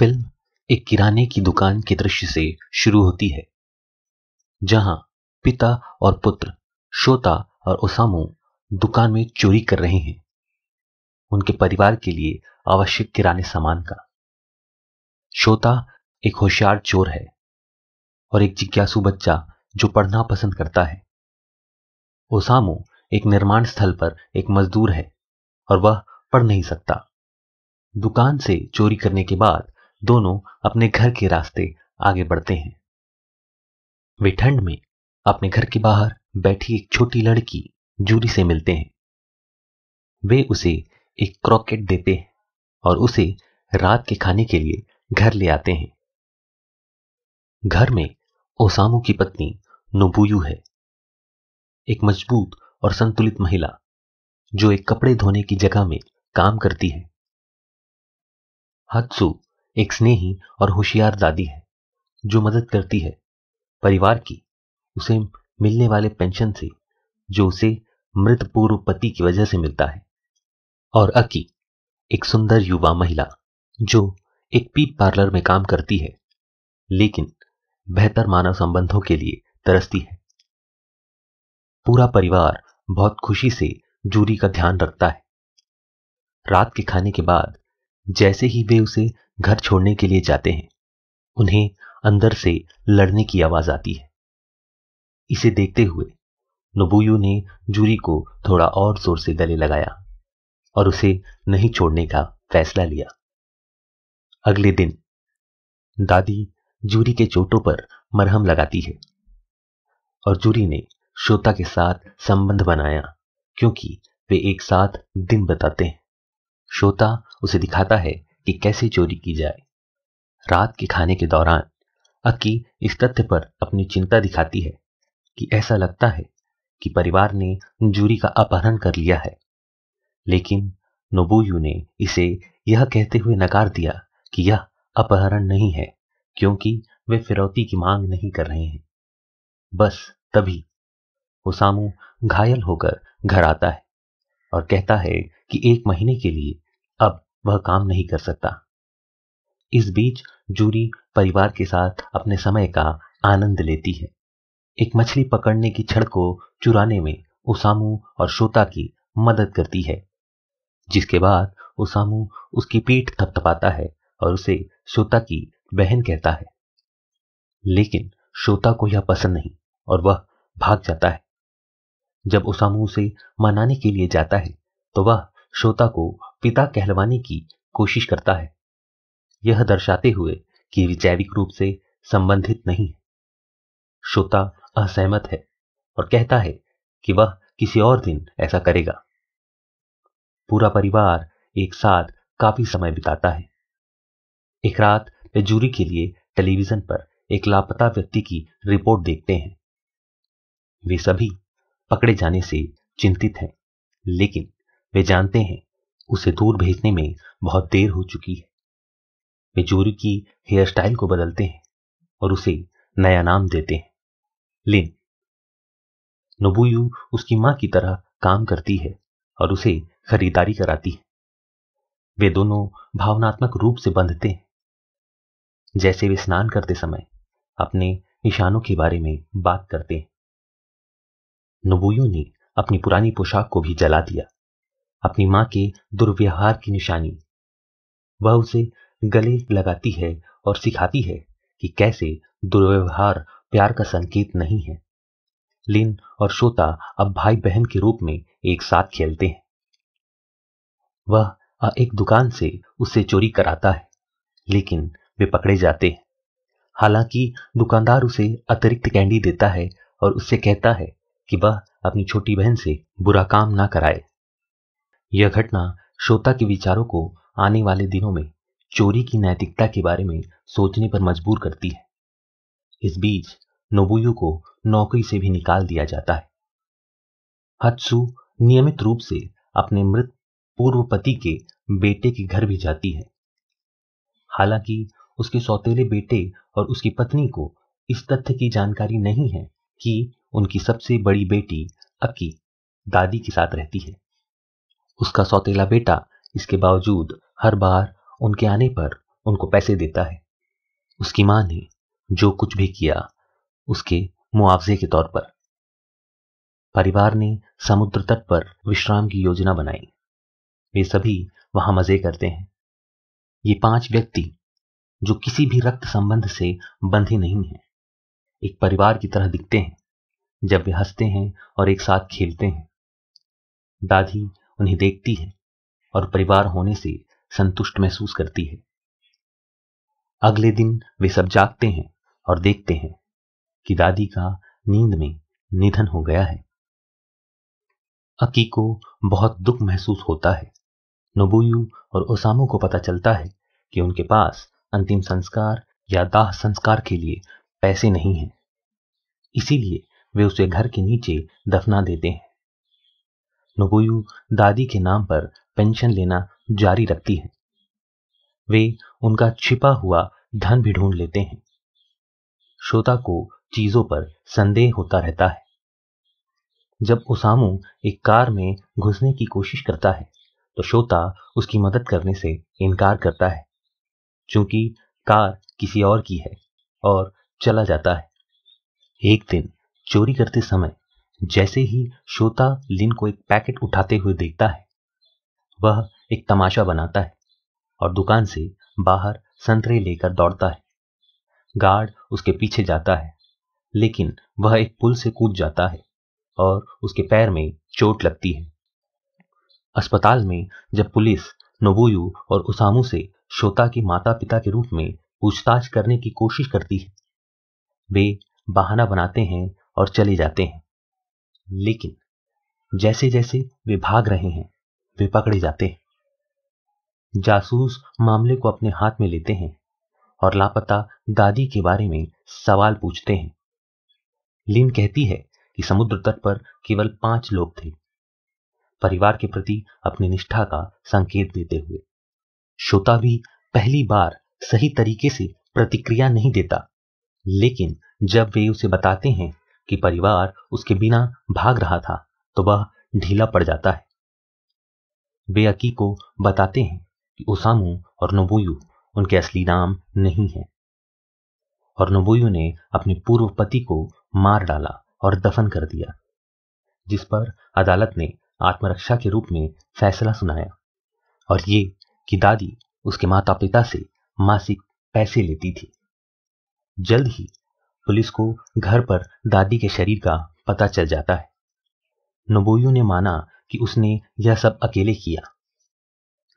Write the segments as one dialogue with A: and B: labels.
A: film एक किराने की दुकान के दृश्य से शुरू होती है जहां पिता और पुत्र श्रोता और ओसामू दुकान में चोरी कर रहे हैं उनके परिवार के लिए आवश्यक किराने सामान का श्रोता एक होशियार चोर है और एक जिज्ञासु बच्चा जो पढ़ना पसंद करता है ओसामू एक निर्माण स्थल पर एक मजदूर है और वह पढ़ नहीं सकता दुकान से चोरी करने के बाद दोनों अपने घर के रास्ते आगे बढ़ते हैं वे ठंड में अपने घर के बाहर बैठी एक छोटी लड़की जूरी से मिलते हैं वे उसे एक क्रॉकेट देते हैं और उसे रात के खाने के लिए घर ले आते हैं घर में ओसामू की पत्नी नोबुयू है एक मजबूत और संतुलित महिला जो एक कपड़े धोने की जगह में काम करती है हाथसू एक स्नेही और होशियार दादी है जो मदद करती है परिवार की उसे मिलने वाले पेंशन से जो उसे मृत पूर्व पति की वजह से मिलता है और अकी एक सुंदर युवा महिला जो एक पीप पार्लर में काम करती है लेकिन बेहतर मानव संबंधों के लिए तरसती है पूरा परिवार बहुत खुशी से जूरी का ध्यान रखता है रात के खाने के बाद जैसे ही वे उसे घर छोड़ने के लिए जाते हैं उन्हें अंदर से लड़ने की आवाज आती है इसे देखते हुए नबूयू ने जूरी को थोड़ा और जोर से गले लगाया और उसे नहीं छोड़ने का फैसला लिया अगले दिन दादी जूरी के चोटों पर मरहम लगाती है और जूरी ने श्रोता के साथ संबंध बनाया क्योंकि वे एक साथ दिन बताते हैं श्रोता उसे दिखाता है कि कैसे चोरी की जाए रात के खाने के दौरान अक्की इस तथ्य पर अपनी चिंता दिखाती है कि ऐसा लगता है कि परिवार ने जूरी का अपहरण कर लिया है लेकिन नोबुयू ने इसे यह कहते हुए नकार दिया कि यह अपहरण नहीं है क्योंकि वे फिरौती की मांग नहीं कर रहे हैं बस तभी ओसामू घायल होकर घर आता है और कहता है कि एक महीने के लिए वह काम नहीं कर सकता इस बीच जूरी परिवार के साथ अपने समय का आनंद लेती है एक मछली पकड़ने की छड़ को चुराने में उसामू और श्रोता की मदद करती है जिसके बाद उसामू उसकी पीठ थपथपाता है और उसे श्रोता की बहन कहता है लेकिन श्रोता को यह पसंद नहीं और वह भाग जाता है जब उसामू उसे मनाने के लिए जाता है तो वह श्रोता को पिता कहलवाने की कोशिश करता है यह दर्शाते हुए कि वे जैविक रूप से संबंधित नहीं है श्रोता असहमत है और कहता है कि वह किसी और दिन ऐसा करेगा पूरा परिवार एक साथ काफी समय बिताता है एक रात वे जूरी के लिए टेलीविजन पर एक लापता व्यक्ति की रिपोर्ट देखते हैं वे सभी पकड़े जाने से चिंतित हैं लेकिन वे जानते हैं उसे दूर भेजने में बहुत देर हो चुकी है वे जोरी की हेयर स्टाइल को बदलते हैं और उसे नया नाम देते हैं लिन नोबुयू उसकी मां की तरह काम करती है और उसे खरीदारी कराती है वे दोनों भावनात्मक रूप से बंधते हैं जैसे वे स्नान करते समय अपने निशानों के बारे में बात करते हैं नबुयो ने अपनी पुरानी पोशाक को भी जला दिया अपनी मां के दुर्व्यवहार की निशानी वह उसे गले लगाती है और सिखाती है कि कैसे दुर्व्यवहार प्यार का संकेत नहीं है लिन और श्रोता अब भाई बहन के रूप में एक साथ खेलते हैं वह एक दुकान से उसे चोरी कराता है लेकिन वे पकड़े जाते हैं हालांकि दुकानदार उसे अतिरिक्त कैंडी देता है और उससे कहता है कि वह अपनी छोटी बहन से बुरा काम ना कराए यह घटना श्रोता के विचारों को आने वाले दिनों में चोरी की नैतिकता के बारे में सोचने पर मजबूर करती है इस बीच नोबुयो को नौकरी से भी निकाल दिया जाता है हत्सु नियमित रूप से अपने मृत पूर्व पति के बेटे के घर भी जाती है हालांकि उसके सौतेले बेटे और उसकी पत्नी को इस तथ्य की जानकारी नहीं है कि उनकी सबसे बड़ी बेटी अकी दादी के साथ रहती है उसका सौतेला बेटा इसके बावजूद हर बार उनके आने पर उनको पैसे देता है उसकी मां ने जो कुछ भी किया उसके मुआवजे के तौर पर परिवार ने समुद्र तट पर विश्राम की योजना बनाई वे सभी वहां मजे करते हैं ये पांच व्यक्ति जो किसी भी रक्त संबंध से बंधे नहीं हैं एक परिवार की तरह दिखते हैं जब वे हंसते हैं और एक साथ खेलते हैं दादी उन्हें देखती है और परिवार होने से संतुष्ट महसूस करती है अगले दिन वे सब जागते हैं और देखते हैं कि दादी का नींद में निधन हो गया है अकी को बहुत दुख महसूस होता है नोबुयू और ओसामू को पता चलता है कि उनके पास अंतिम संस्कार या दाह संस्कार के लिए पैसे नहीं हैं इसीलिए वे उसे घर के नीचे दफना देते हैं नोबोयू दादी के नाम पर पेंशन लेना जारी रखती है वे उनका छिपा हुआ धन भी ढूंढ लेते हैं श्रोता को चीजों पर संदेह होता रहता है जब उसामू एक कार में घुसने की कोशिश करता है तो श्रोता उसकी मदद करने से इनकार करता है क्योंकि कार किसी और की है और चला जाता है एक दिन चोरी करते समय जैसे ही श्रोता लिन को एक पैकेट उठाते हुए देखता है वह एक तमाशा बनाता है और दुकान से बाहर संतरे लेकर दौड़ता है गार्ड उसके पीछे जाता है लेकिन वह एक पुल से कूद जाता है और उसके पैर में चोट लगती है अस्पताल में जब पुलिस नोबोयू और उसामू से श्रोता के माता पिता के रूप में पूछताछ करने की कोशिश करती है वे बहाना बनाते हैं और चले जाते हैं लेकिन जैसे जैसे वे भाग रहे हैं वे पकड़े जाते हैं जासूस मामले को अपने हाथ में लेते हैं और लापता दादी के बारे में सवाल पूछते हैं लिन कहती है कि समुद्र तट पर केवल पांच लोग थे परिवार के प्रति अपनी निष्ठा का संकेत देते हुए श्रोता भी पहली बार सही तरीके से प्रतिक्रिया नहीं देता लेकिन जब वे उसे बताते हैं कि परिवार उसके बिना भाग रहा था तो वह ढीला पड़ जाता है वे अकी को बताते हैं कि ओसामू और नोबोयू उनके असली नाम नहीं हैं और नोबोयू ने अपने पूर्व पति को मार डाला और दफन कर दिया जिस पर अदालत ने आत्मरक्षा के रूप में फैसला सुनाया और ये कि दादी उसके माता पिता से मासिक पैसे लेती थी जल्द ही पुलिस को घर पर दादी के शरीर का पता चल जाता है नबोयू ने माना कि उसने यह सब अकेले किया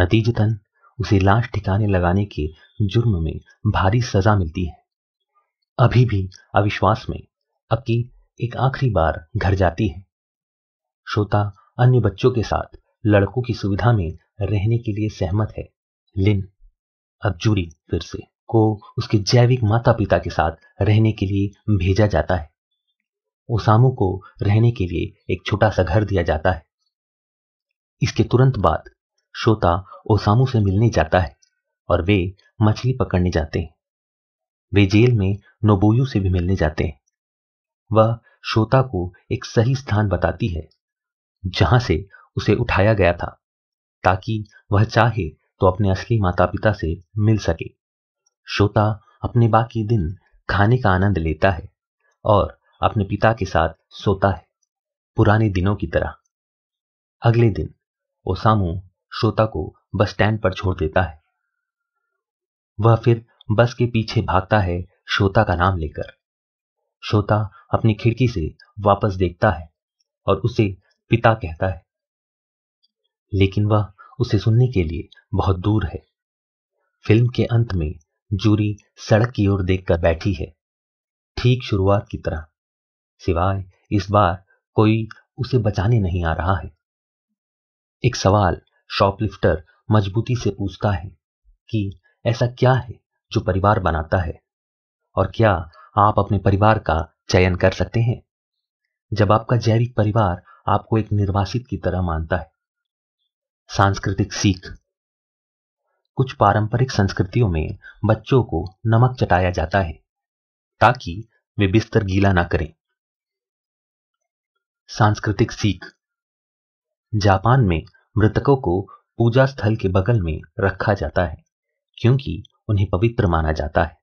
A: नतीजतन उसे लाश ठिकाने लगाने के जुर्म में भारी सजा मिलती है अभी भी अविश्वास में अक्की एक आखिरी बार घर जाती है श्रोता अन्य बच्चों के साथ लड़कों की सुविधा में रहने के लिए सहमत है लिन अब जूरी फिर से को उसके जैविक माता पिता के साथ रहने के लिए भेजा जाता है ओसामू को रहने के लिए एक छोटा सा घर दिया जाता है इसके तुरंत बाद श्रोता ओसामू से मिलने जाता है और वे मछली पकड़ने जाते हैं वे जेल में नोबोयू से भी मिलने जाते हैं वह श्रोता को एक सही स्थान बताती है जहां से उसे उठाया गया था ताकि वह चाहे तो अपने असली माता पिता से मिल सके श्रोता अपने बाकी दिन खाने का आनंद लेता है और अपने पिता के साथ सोता है पुराने दिनों की तरह अगले दिन ओसामू श्रोता को बस स्टैंड पर छोड़ देता है वह फिर बस के पीछे भागता है श्रोता का नाम लेकर श्रोता अपनी खिड़की से वापस देखता है और उसे पिता कहता है लेकिन वह उसे सुनने के लिए बहुत दूर है फिल्म के अंत में जूरी सड़क की ओर देखकर बैठी है ठीक शुरुआत की तरह सिवाय इस बार कोई उसे बचाने नहीं आ रहा है एक सवाल शॉपलिफ्टर मजबूती से पूछता है कि ऐसा क्या है जो परिवार बनाता है और क्या आप अपने परिवार का चयन कर सकते हैं जब आपका जैविक परिवार आपको एक निर्वासित की तरह मानता है सांस्कृतिक सीख कुछ पारंपरिक संस्कृतियों में बच्चों को नमक चटाया जाता है ताकि वे बिस्तर गीला ना करें सांस्कृतिक सीख जापान में मृतकों को पूजा स्थल के बगल में रखा जाता है क्योंकि उन्हें पवित्र माना जाता है